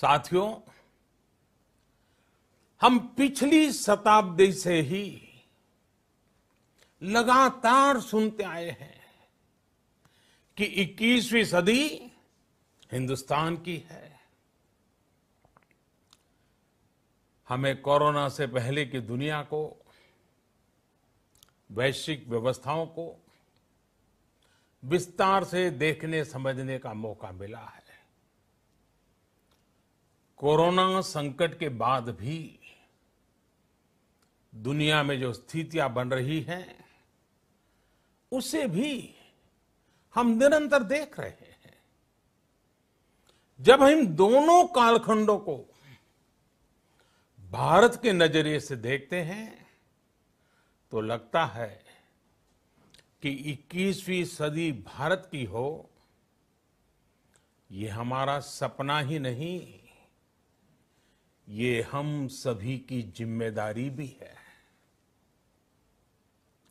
साथियों हम पिछली शताब्दी से ही लगातार सुनते आए हैं कि 21वीं सदी हिंदुस्तान की है हमें कोरोना से पहले की दुनिया को वैश्विक व्यवस्थाओं को विस्तार से देखने समझने का मौका मिला है कोरोना संकट के बाद भी दुनिया में जो स्थितियां बन रही हैं उसे भी हम निरंतर देख रहे हैं जब हम दोनों कालखंडों को भारत के नजरिए से देखते हैं तो लगता है कि 21वीं सदी भारत की हो ये हमारा सपना ही नहीं ये हम सभी की जिम्मेदारी भी है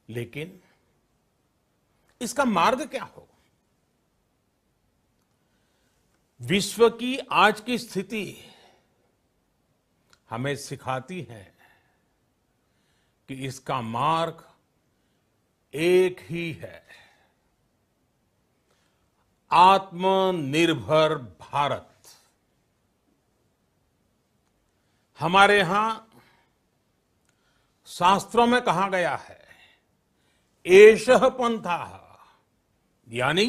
लेकिन इसका मार्ग क्या हो विश्व की आज की स्थिति हमें सिखाती है कि इसका मार्ग एक ही है आत्मनिर्भर भारत हमारे यहां शास्त्रों में कहा गया है एश पंथा यानी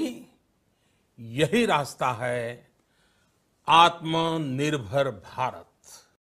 यही रास्ता है आत्मनिर्भर भारत